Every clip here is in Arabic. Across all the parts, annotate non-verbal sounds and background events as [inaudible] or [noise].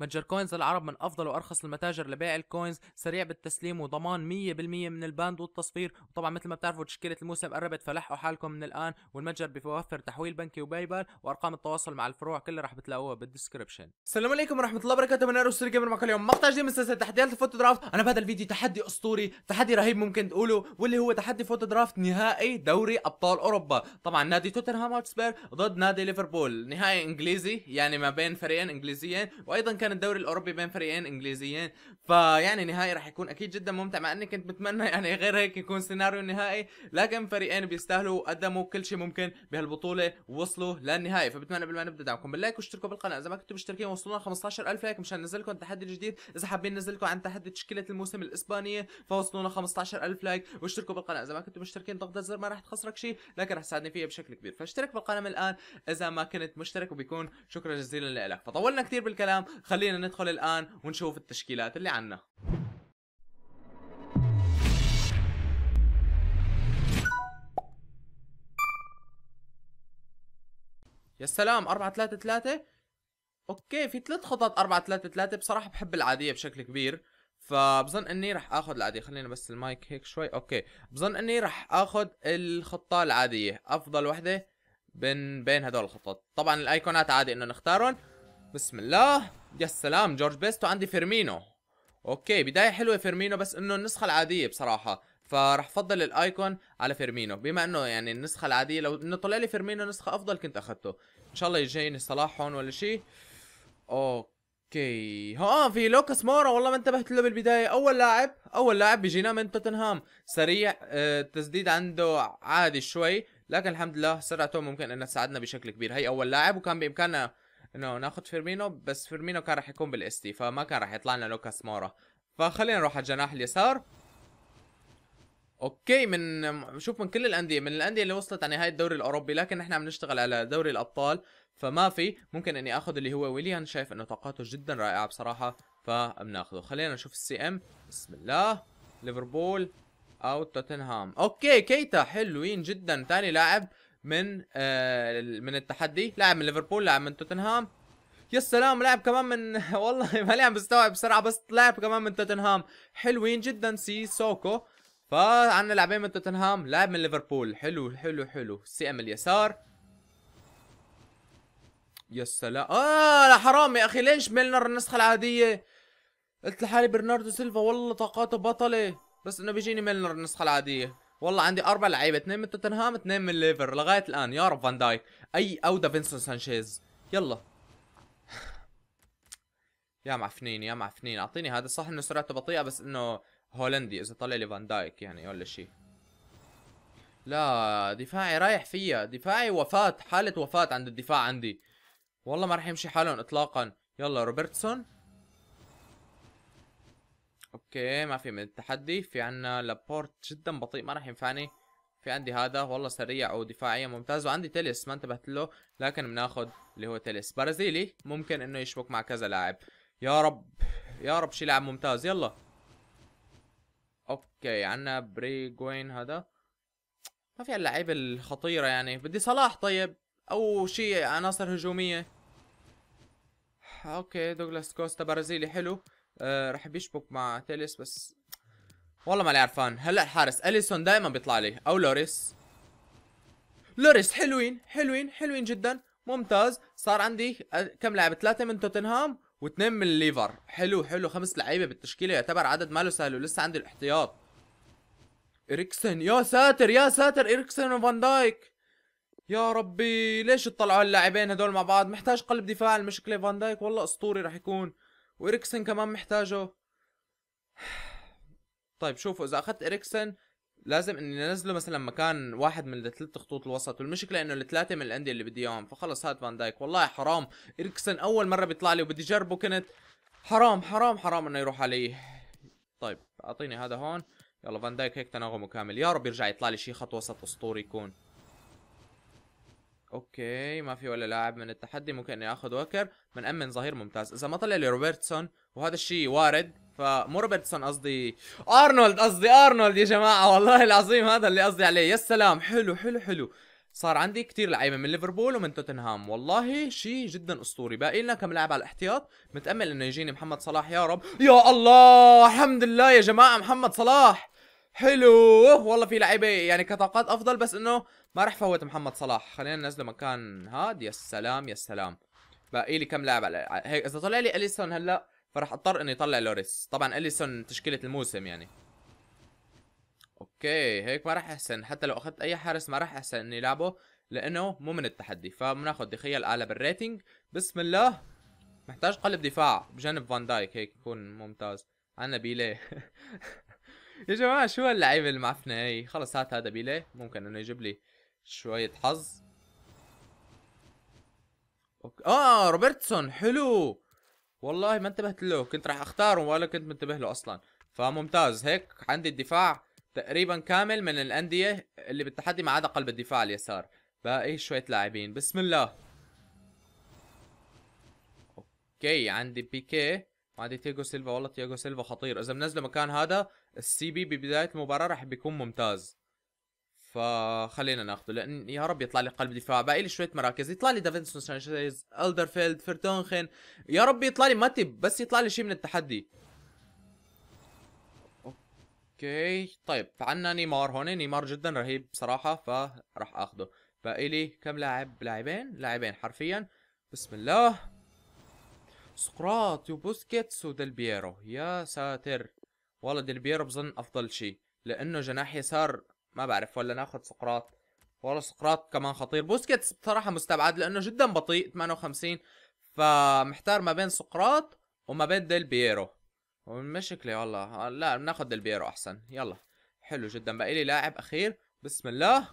متجر كوينز العرب من افضل وارخص المتاجر لبيع الكوينز سريع بالتسليم وضمان 100% من الباند والتصفير وطبعا مثل ما بتعرفوا تشكيله الموسم قربت فلحقوا حالكم من الان والمتجر بيوفر تحويل بنكي وباي بال وارقام التواصل مع الفروع كلها رح بتلاقوها بالدسكربشن السلام عليكم ورحمه الله وبركاته من ارسل جيمر معكم اليوم مقطع جديد من سلسله تحديات الفوتو درافت انا بهذا الفيديو تحدي اسطوري تحدي رهيب ممكن تقوله واللي هو تحدي فوتو درافت نهائي دوري ابطال اوروبا طبعا نادي توتنهام هوتسبير ضد نادي ليفربول نهائي انجليزي يعني ما بين فريقين انجليزيين وايضا كان كان الدوري الاوروبي بين فريقين انجليزيين فيعني نهائي راح يكون اكيد جدا ممتع مع اني كنت بتمنى [laughs] يعني غير هيك يكون سيناريو النهائي لكن فريقين بيستاهلوا وقدموا كل شيء ممكن بهالبطوله وصلوا للنهائي فبتمنى قبل ما نبدا دعمكم باللايك واشتركوا بالقناه اذا ما كنتوا مشتركين وصلونا 15000 لايك مشان ننزل لكم تحدي جديد اذا حابين ننزل لكم عن تحدي تشكيله الموسم الاسبانيه فوصلونا 15000 لايك واشتركوا بالقناه اذا ما كنتوا مشتركين ضغط الزر ما راح تخسرك شيء لكن راح تساعدني فيها بشكل كبير فاشترك بالقناه من الان اذا ما كنت مشترك وبيكون شكرا جزيلا لك فطولنا كثير بالكلام خل خلينا ندخل الآن ونشوف التشكيلات اللي عنا يا سلام 4 3 3 اوكي في ثلاث خطط 4 3 3 بصراحه بحب العاديه بشكل كبير فبظن اني راح اخذ العاديه خلينا بس المايك هيك شوي اوكي بظن اني راح اخذ الخطه العاديه افضل وحده بين بين هدول الخطط طبعا الايقونات عادي انه نختارهم بسم الله يا سلام جورج بيست وعندي فيرمينو اوكي بداية حلوة فيرمينو بس انه النسخة العادية بصراحة فراح فضل الايكون على فيرمينو بما انه يعني النسخة العادية لو انه طلع لي فيرمينو نسخة افضل كنت اخذته ان شاء الله يجيني صلاح هون ولا شيء اوكي ها في لوكاس مورا والله ما انتبهت له بالبداية اول لاعب اول لاعب بيجينا من توتنهام سريع التسديد آه، عنده عادي شوي لكن الحمد لله سرعته ممكن انها تساعدنا بشكل كبير هي اول لاعب وكان بامكاننا انه ناخذ فيرمينو بس فيرمينو كان راح يكون بالاس تي فما كان راح يطلع لنا لوكاس مورا فخلينا نروح على الجناح اليسار اوكي من شوف من كل الانديه من الانديه اللي وصلت على نهايه الدوري الاوروبي لكن احنا عم نشتغل على دوري الابطال فما في ممكن اني اخذ اللي هو ويليان شايف انه طاقاته جدا رائعه بصراحه فبناخذه خلينا نشوف السي ام بسم الله ليفربول او توتنهام اوكي كيتا حلوين جدا ثاني لاعب من آه من التحدي لاعب من ليفربول لاعب من توتنهام يا سلام لاعب كمان من [laughs] والله ما لي عم بستوعب بسرعه بس لاعب كمان من توتنهام حلوين جدا سي سوكو فعنا لاعبين من توتنهام لاعب من ليفربول حلو حلو حلو سي ام اليسار يا سلام اه لا حرام يا اخي ليش ميلنر النسخه العاديه قلت لحالي برناردو سيلفا والله طاقاته بطله بس انه بيجيني ميلنر النسخه العاديه والله عندي اربع لعيبه اثنين من توتنهام اثنين من ليفر لغايه الان يا رب فان دايك اي او دافنسون سانشيز يلا يا معفنين يا معفنين اعطيني هذا صح انه سرعته بطيئه بس انه هولندي اذا طلع لي فان دايك يعني ولا شيء لا دفاعي رايح فيها دفاعي وفاة حالة وفاة عند الدفاع عندي والله ما راح يمشي حالهم اطلاقا يلا روبرتسون اوكي ما في من التحدي في عنا لابورت جدا بطيء ما راح ينفعني في عندي هذا والله سريع ودفاعيا ممتاز وعندي تلس ما انتبهت له لكن بناخذ اللي هو تلس برازيلي ممكن انه يشبك مع كذا لاعب يا رب يا رب شي لاعب ممتاز يلا اوكي عنا بري جوين هذا ما في اللعيبه الخطيره يعني بدي صلاح طيب او شي عناصر هجوميه اوكي دوغلاس كوستا برازيلي حلو أه، راح بيشبك مع تيلس بس والله ماني عرفان هلا الحارس اليسون دائما بيطلع لي او لوريس لوريس حلوين حلوين حلوين جدا ممتاز صار عندي أه، كم لاعب ثلاثة من توتنهام واثنين من الليفر حلو حلو خمس لعيبة بالتشكيلة يعتبر عدد ماله سهل ولسه عندي الاحتياط إريكسن يا ساتر يا ساتر إريكسن وفان دايك يا ربي ليش تطلعوا اللاعبين هدول مع بعض محتاج قلب دفاع المشكلة فان دايك والله أسطوري راح يكون وإريكسن كمان محتاجه طيب شوفوا إذا أخذت إريكسن لازم اني انزله مثلا مكان واحد من الثلاث خطوط الوسط والمشكله انه الثلاثه من الانديه اللي بدي اياهم فخلص هات فان دايك والله حرام اريكسن اول مره بيطلع لي وبدي اجربه كنت حرام حرام حرام انه يروح علي طيب اعطيني هذا هون يلا فان دايك هيك تناغمه كامل يا رب يرجع يطلع لي شي خط وسط اسطوري يكون اوكي ما في ولا لاعب من التحدي ممكن ياخذ وكر بنأمن ظهير ممتاز اذا ما طلع لي روبرتسون وهذا الشيء وارد فمو روبرتسون قصدي ارنولد قصدي ارنولد يا جماعه والله العظيم هذا اللي قصدي عليه يا سلام حلو حلو حلو صار عندي كثير لعيبه من ليفربول ومن توتنهام والله شيء جدا اسطوري باقي لنا كم لاعب على الاحتياط متامل انه يجيني محمد صلاح يا رب يا الله الحمد لله يا جماعه محمد صلاح حلو والله في لعيبه يعني كطاقات افضل بس انه ما راح فوت محمد صلاح خلينا ننزله مكان هاد يا سلام يا سلام باقي لي كم لاعب هيك اذا طلع لي اليسون هلا فراح اضطر اني اطلع لوريس طبعا اليسون تشكيله الموسم يعني اوكي هيك ما راح احسن حتى لو اخذت اي حارس ما راح احسن اني لعبه لانه مو من التحدي فبناخذ دخيل اعلى بالريتنج بسم الله محتاج قلب دفاع بجانب فان دايك هيك يكون ممتاز عنا بيليه [laughs] يا جماعة شو هاللعيبة المعفنة هي خلص هات هذا بيلي ممكن انه يجيب لي شوية حظ أوكي. اه روبرتسون حلو والله ما انتبهت له كنت راح اختاره ولا كنت منتبه له اصلا فممتاز هيك عندي الدفاع تقريبا كامل من الاندية اللي بالتحدي ما عدا قلب الدفاع اليسار باقي شوية لاعبين بسم الله اوكي عندي بيكي عادي تياجو سيلفا والله تياجو سيلفا خطير اذا منزله مكان هذا السي بي ببدايه المباراه راح بيكون ممتاز فخلينا ناخده لان يا رب يطلع لي قلب دفاع باقي لي شويه مراكز يطلع لي دافنسون سانشيز الدرفيلد فرتونخن يا رب يطلع لي ماتي بس يطلع لي شيء من التحدي اوكي طيب عندنا نيمار هون نيمار جدا رهيب بصراحه فراح اخده باقي لي كم لاعب لاعبين لاعبين حرفيا بسم الله سقراط وبوسكيتس وديلبييرو يا ساتر والله ديلبييرو بظن افضل شيء لانه جناح يسار ما بعرف ولا ناخذ سقراط والله سقراط كمان خطير بوسكيتس بصراحه مستبعد لانه جدا بطيء 58 فمحتار ما بين سقراط وما بين ديلبييرو مشكله والمشكله والله لا بناخذ ديلبييرو احسن يلا حلو جدا باقي لي لاعب اخير بسم الله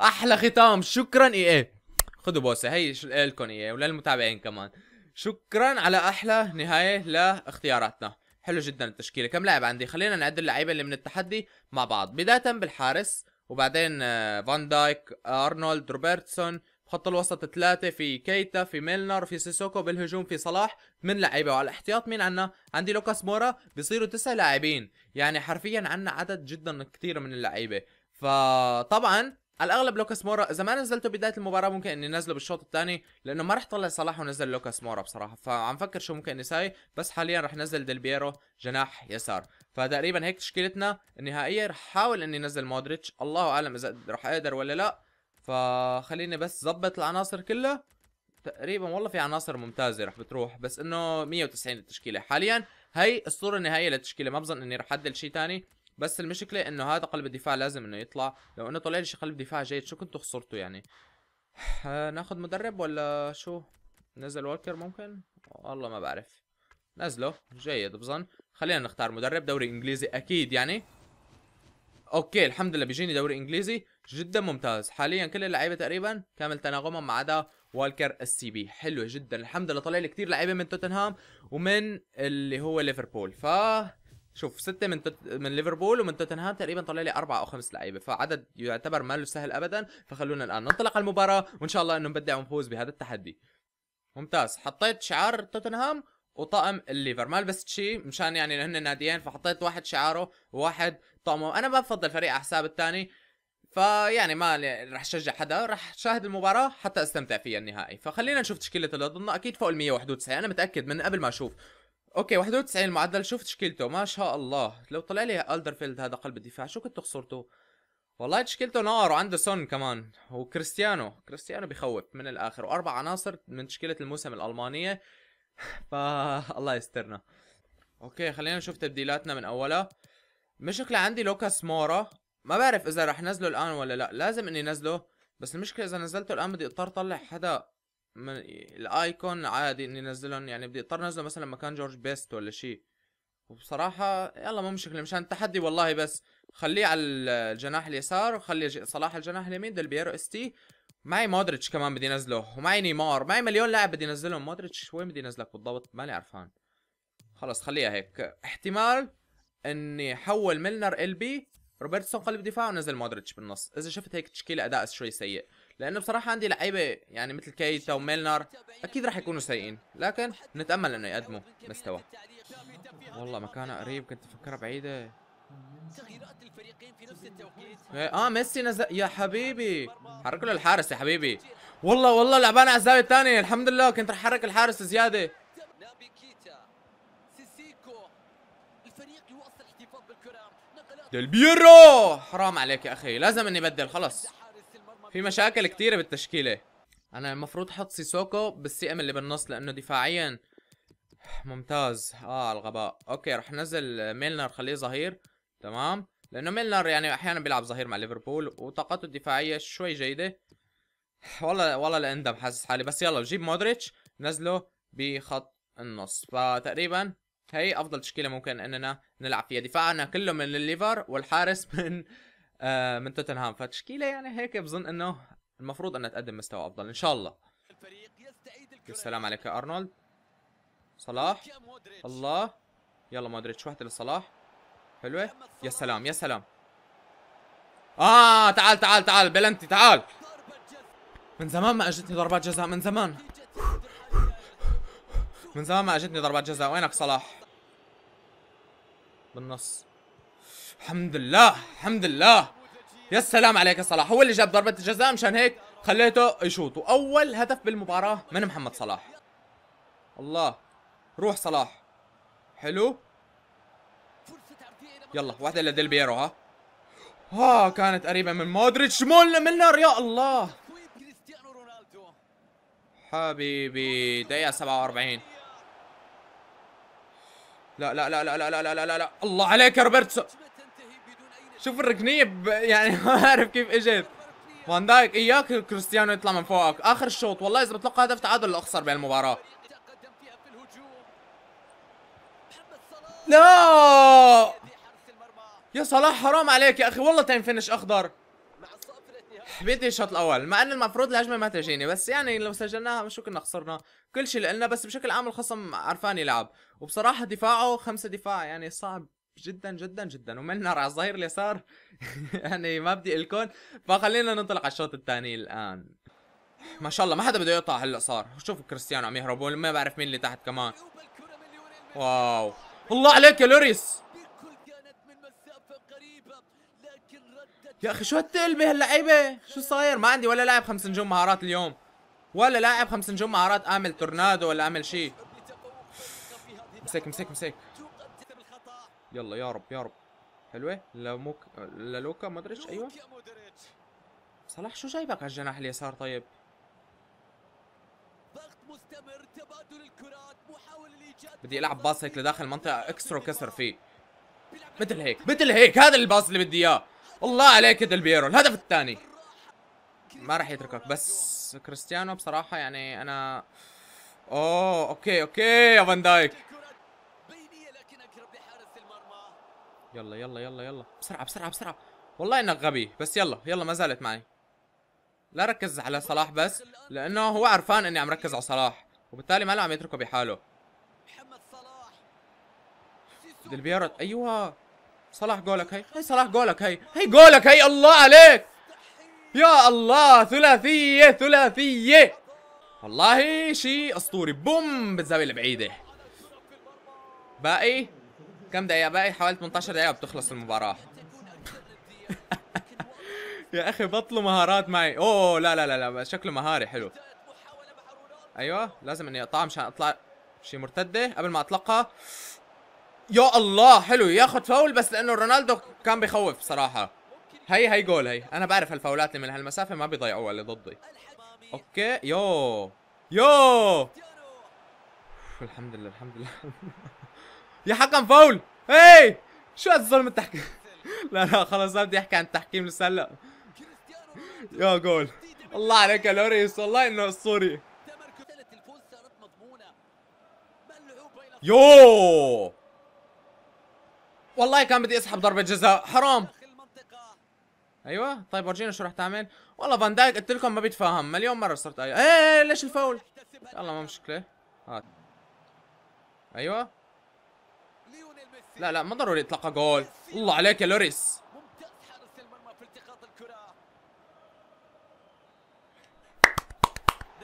احلى ختام شكرا اي اي خذوا بوسه هي لكم اي وللمتابعين كمان شكرا على احلى نهايه لاختياراتنا حلو جدا التشكيله كم لاعب عندي خلينا نعد اللعيبه اللي من التحدي مع بعض بدايه بالحارس وبعدين آه، فان دايك ارنولد روبرتسون خط الوسط ثلاثة في كيتا في ميلنر في سيسوكو بالهجوم في صلاح من لعيبة وعلى الاحتياط مين عنا عندي لوكاس مورا بيصيروا تسع لاعبين يعني حرفيا عنا عدد جدا كثير من اللعيبة فطبعا على الاغلب لوكاس مورا اذا ما نزلته بدايه المباراه ممكن اني انزله بالشوط الثاني لانه ما رح طلع صلاح ونزل لوكاس مورا بصراحه فعم فكر شو ممكن نساي بس حاليا رح نزل ديلبيرو جناح يسار فتقريبا هيك تشكيلتنا النهائيه رح احاول اني انزل مودريتش الله اعلم اذا رح اقدر ولا لا فخليني بس ظبط العناصر كلها تقريبا والله في عناصر ممتازه رح بتروح بس انه 190 التشكيله حاليا هي الصوره النهائيه للتشكيله ما بظن اني رح اعدل شيء ثاني بس المشكله انه هذا قلب الدفاع لازم انه يطلع لو انه طلع لي شي قلب دفاع جيد شو كنتوا خسرتوا يعني [sighs] ناخذ مدرب ولا شو نزل وركر ممكن والله ما بعرف نزله جيد بظن خلينا نختار مدرب دوري انجليزي اكيد يعني اوكي الحمد لله بيجيني دوري انجليزي جدا ممتاز حاليا كل اللعيبه تقريبا كامل تناغمهم ما عدا والكر السي بي حلوه جدا الحمد لله طلع لي كثير لعيبه من توتنهام ومن اللي هو ليفربول ف شوف ستة من تت... من ليفربول ومن توتنهام تقريبا طلع لي أربعة أو خمس لعيبة فعدد يعتبر ما له سهل أبدا فخلونا الآن ننطلق على المباراة وإن شاء الله إنه نبدع ونفوز بهذا التحدي ممتاز حطيت شعار توتنهام وطقم الليفر ما لبست شيء مشان يعني هن ناديين فحطيت واحد شعاره وواحد طقمه أنا ما بفضل فريق على حساب الثاني فيعني ما رح شجع حدا رح شاهد المباراة حتى استمتع فيها النهائي فخلينا نشوف تشكيلة اللي اكيد فوق ال 191 انا متاكد من قبل ما اشوف اوكي 91 المعدل شوف تشكيلته ما شاء الله لو طلع لي الدرفيلد هذا قلب الدفاع شو كنتوا خسرتوا؟ والله تشكيلته نار وعنده سون كمان وكريستيانو كريستيانو بخوف من الاخر واربع عناصر من تشكيله الموسم الالمانيه [laughs] فا الله يسترنا اوكي خلينا نشوف تبديلاتنا من اولها المشكله عندي لوكاس مورا ما بعرف اذا رح نزله الان ولا لا لازم اني نزله بس المشكله اذا نزلته الان بدي اضطر اطلع حدا من الايكون عادي اني انزلهم يعني بدي اضطر انزله مثلا مكان جورج بيست ولا شيء وبصراحة يلا مو مشكلة مشان التحدي والله بس خليه على الجناح اليسار وخلي صلاح الجناح اليمين ديل بيرو اس تي معي مودريتش كمان بدي انزله ومعي نيمار معي مليون لاعب بدي انزلهم مودريتش وين بدي انزلك بالضبط ماني عرفان خلص خليها هيك احتمال اني حول ميلنر ال بي روبرتسون قلب دفاع ونزل مودريتش بالنص اذا شفت هيك تشكيله اداء شوي سيء لانه بصراحه عندي لعيبه يعني مثل كيتا وميلنر اكيد راح يكونوا سيئين لكن نتامل انه يقدموا مستوى والله مكانها قريب كنت افكرها بعيده تغييرات الفريقين في نفس التوقيت اه ميسي نزل يا حبيبي حرك له الحارس يا حبيبي والله والله لعبان على الزاويه الثانيه الحمد لله كنت رح احرك الحارس زياده ديل بيرو حرام عليك يا اخي لازم اني بدل خلص في مشاكل كتيرة بالتشكيلة انا المفروض احط سيسوكو بالسي ام اللي بالنص لانه دفاعيا ممتاز اه الغباء اوكي رح نزل ميلنر خليه ظهير تمام لانه ميلنر يعني احيانا بيلعب ظهير مع ليفربول وطاقته الدفاعيه شوي جيده والله والله لاندم حاسس حالي بس يلا جيب مودريتش نزله بخط النص فتقريبا هي افضل تشكيله ممكن اننا نلعب فيها دفاعنا كله من الليفر والحارس من آه، من توتنهام فتشكيله يعني هيك بظن انه المفروض انها تقدم مستوى افضل ان شاء الله السلام عليك يا ارنولد صلاح الله يلا مودريتش واحده لصلاح حلوه يا سلام يا سلام اه تعال تعال تعال بلنتي تعال من زمان ما اجتني ضربات جزاء من زمان من زمان ما اجتني ضربات جزاء وينك صلاح بالنص الحمد لله الحمد لله يا سلام عليك يا صلاح هو اللي جاب ضربة الجزاء مشان هيك خليته يشوط وأول هدف بالمباراة من محمد صلاح الله روح صلاح حلو يلا واحدة لديل بيرو ها ها كانت قريبة من مودريتش مول ملنر يا الله حبيبي دقيقة 47 لا لا لا لا لا لا لا لا لا الله عليك يا روبرتسو شوف الركنيه ب... يعني [laughs] ما اعرف كيف اجت فان دايك اياك كريستيانو يطلع من فوقك اخر الشوط والله اذا بتلقى هدف تعادل الاخسر بهالمباراه لا يا صلاح حرام عليك يا اخي والله تايم فينش اخضر حبيت الشوط الاول مع ان المفروض الهجمه ما تجيني بس يعني لو سجلناها مش كنا خسرنا كل شيء لنا بس بشكل عام الخصم عرفان يلعب وبصراحه دفاعه خمسه دفاع يعني صعب جدا جدا جدا ومن على الظهير اليسار [laughs] يعني ما بدي لكم فخلينا ننطلق على الشوط الثاني الان ما شاء الله ما حدا بده يقطع هلا صار شوفوا كريستيانو عم يهرب ما بعرف مين اللي تحت كمان واو الله عليك يا لوريس يا اخي شو هالتقلبه هاللعيبه شو صاير ما عندي ولا لاعب خمس نجوم مهارات اليوم ولا لاعب خمس نجوم مهارات اعمل تورنادو ولا اعمل شيء مسك مسك مسك يلا يا رب يا رب حلوه إيه؟ لا موك لا لوكا أيوة. مودريتش ايوه صلاح شو جايبك على الجناح اليسار طيب ضغط مستمر تبادل الكرات محاولة لإيجاد بدي ألعب باص هيك لداخل المنطقة اكسترا كسر فيه مثل هيك مثل هيك هذا الباص اللي بدي إياه الله عليك يا دلبيرو الهدف الثاني ما راح يتركك بس كريستيانو بصراحة يعني أنا أوه أوكي أوكي يا فان دايك يلا يلا يلا يلا بسرعه بسرعه بسرعه والله انك غبي بس يلا يلا ما زالت معي لا ركز على صلاح بس لانه هو عرفان اني عم ركز على صلاح وبالتالي ما له عم يتركه بحاله محمد صلاح بيرد ايوه صلاح جولك هي هي صلاح جولك هي هي جولك هي الله عليك يا الله ثلاثيه ثلاثيه والله شيء اسطوري بوم بالزاويه البعيده باقي كم دقيقة باقي حوالي 18 دقيقة بتخلص المباراة [laughs] يا اخي بطلوا مهارات معي اوه لا لا لا لا شكله مهاري حلو ايوه لازم اني اقطعها مشان اطلع شي مرتدة قبل ما اطلقها يا الله حلو ياخد فاول بس لانه رونالدو كان بخوف بصراحة هي هي جول هي انا بعرف هالفاولات اللي من هالمسافة ما بيضيعوها اللي ضدي اوكي يو يو [laughs] الحمد لله الحمد لله [laughs] يا حكم فاول اي شو هالظلم التحكيم [laughs] لا لا خلص ما بدي احكي عن التحكيم لسه هلا يا جول الله عليك يا لوريس والله انه اسطوري يو والله كان بدي اسحب ضربه جزاء حرام ايوه طيب ورجينا شو رح تعمل والله فان دايك قلت لكم ما بيتفاهم مليون مره صرت ايه ليش الفاول يلا ما مشكله هات ايوه لا لا ما ضروري يتلقى جول الله عليك يا لوريس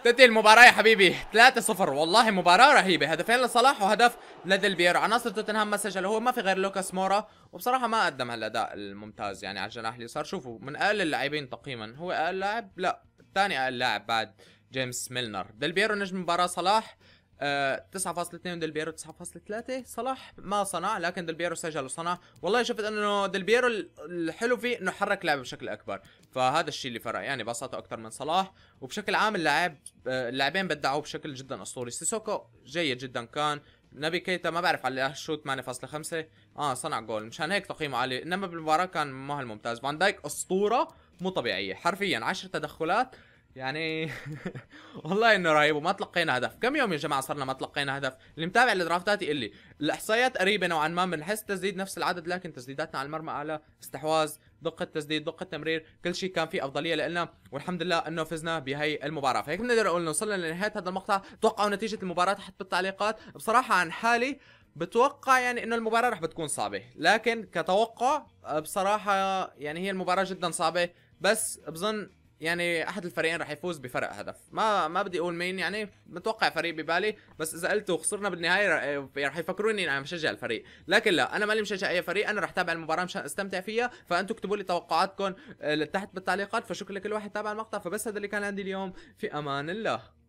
تنتهي المباراة يا حبيبي 3-0 والله مباراة رهيبة هدفين لصلاح وهدف لديل بيرو عناصر توتنهام ما سجل هو ما في غير لوكاس مورا وبصراحة ما قدم هالأداء الممتاز يعني على الجناح اليسار شوفوا من أقل اللاعبين تقييما هو أقل لاعب لا الثاني أقل لاعب بعد جيمس ميلنر ديل بيرو نجم المباراة صلاح آه 9.2 ديلبيرو 9.3 صلاح ما صنع لكن بيرو سجل وصنع والله شفت انه بيرو الحلو فيه انه حرك لعبه بشكل اكبر فهذا الشيء اللي فرق يعني بساطه اكثر من صلاح وبشكل عام اللاعب اللاعبين بدعوا بشكل جدا اسطوري سيسوكو جيد جدا كان نبي كيتا ما بعرف على الشوت 8.5 اه صنع جول مشان هيك تقييمه عالي انما بالمباراه كان مهل ممتاز فان دايك اسطوره مو طبيعيه حرفيا 10 تدخلات يعني [laughs] والله انه رهيب وما تلقينا هدف كم يوم يا جماعه صرنا ما تلقينا هدف اللي متابع الدرافتات يقول لي الاحصائيات قريبه نوعا ما بنحس تسديد نفس العدد لكن تسديداتنا على المرمى اعلى استحواذ دقه تسديد دقه تمرير كل شيء كان في افضليه لنا والحمد لله انه فزنا بهي المباراه فهيك بنقدر نقول وصلنا لنهايه هذا المقطع توقعوا نتيجه المباراه تحت بالتعليقات بصراحه عن حالي بتوقع يعني انه المباراه رح بتكون صعبه لكن كتوقع بصراحه يعني هي المباراه جدا صعبه بس بظن يعني احد الفريقين راح يفوز بفرق هدف ما ما بدي اقول مين يعني متوقع فريق ببالي بس اذا قلت وخسرنا بالنهايه راح يعني يفكروني اني عم بشجع الفريق لكن لا انا لي مشجع اي فريق انا راح تابع المباراه مشان استمتع فيها فانتم اكتبوا لي توقعاتكم آه، تحت بالتعليقات فشكرا لكل واحد تابع المقطع فبس هذا اللي كان عندي اليوم في امان الله